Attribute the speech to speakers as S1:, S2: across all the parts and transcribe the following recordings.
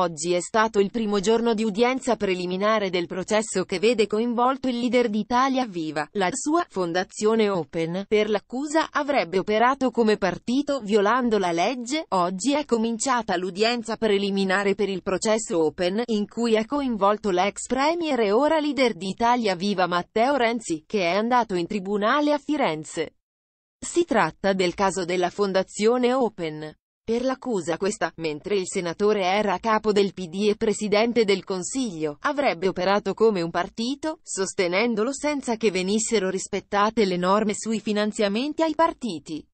S1: oggi è stato il primo giorno di udienza preliminare del processo che vede coinvolto il leader d'Italia Viva, la sua fondazione Open, per l'accusa avrebbe operato come partito violando la legge. Oggi è cominciata l'udienza preliminare per il processo Open, in cui è coinvolto l'ex premier e ora leader d'Italia Viva Matteo Renzi, che è andato in tribunale a Firenze. Si tratta del caso della Fondazione Open per l'accusa questa, mentre il senatore era capo del PD e presidente del Consiglio, avrebbe operato come un partito, sostenendolo senza che venissero rispettate le norme sui finanziamenti ai partiti.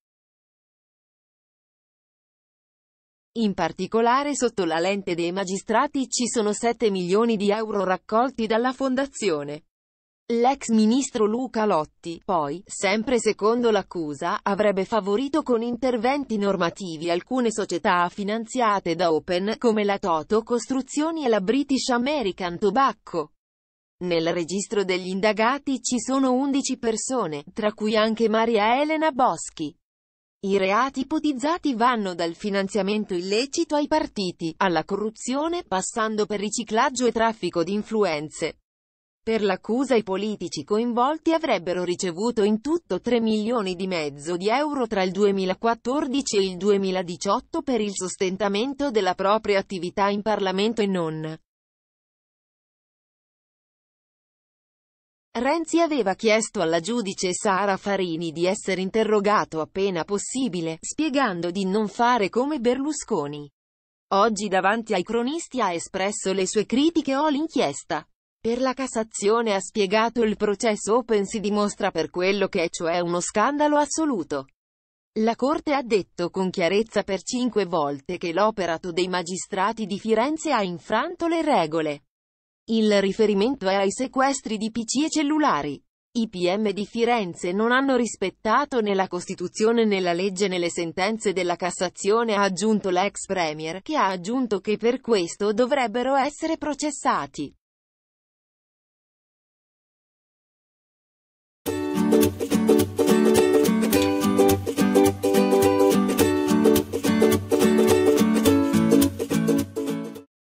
S2: In particolare sotto la lente dei magistrati
S1: ci sono 7 milioni di euro raccolti dalla fondazione. L'ex ministro Luca Lotti, poi, sempre secondo l'accusa, avrebbe favorito con interventi normativi alcune società finanziate da Open, come la Toto Costruzioni e la British American Tobacco. Nel registro degli indagati ci sono 11 persone, tra cui anche Maria Elena Boschi. I reati ipotizzati vanno dal finanziamento illecito ai partiti, alla corruzione, passando per riciclaggio e traffico di influenze. Per l'accusa i politici coinvolti avrebbero ricevuto in tutto 3 milioni di mezzo di euro tra il 2014 e il 2018 per il sostentamento della propria attività in Parlamento e non.
S2: Renzi aveva
S1: chiesto alla giudice Sara Farini di essere interrogato appena possibile, spiegando di non fare come Berlusconi. Oggi davanti ai cronisti ha espresso le sue critiche o l'inchiesta, per la Cassazione ha spiegato il processo Open si dimostra per quello che è cioè uno scandalo assoluto. La Corte ha detto con chiarezza per cinque volte che l'operato dei magistrati di Firenze ha infranto le regole. Il riferimento è ai sequestri di PC e cellulari. I PM di Firenze non hanno rispettato né la Costituzione né la legge né le sentenze della Cassazione ha aggiunto l'ex Premier, che ha aggiunto che per questo dovrebbero
S2: essere processati.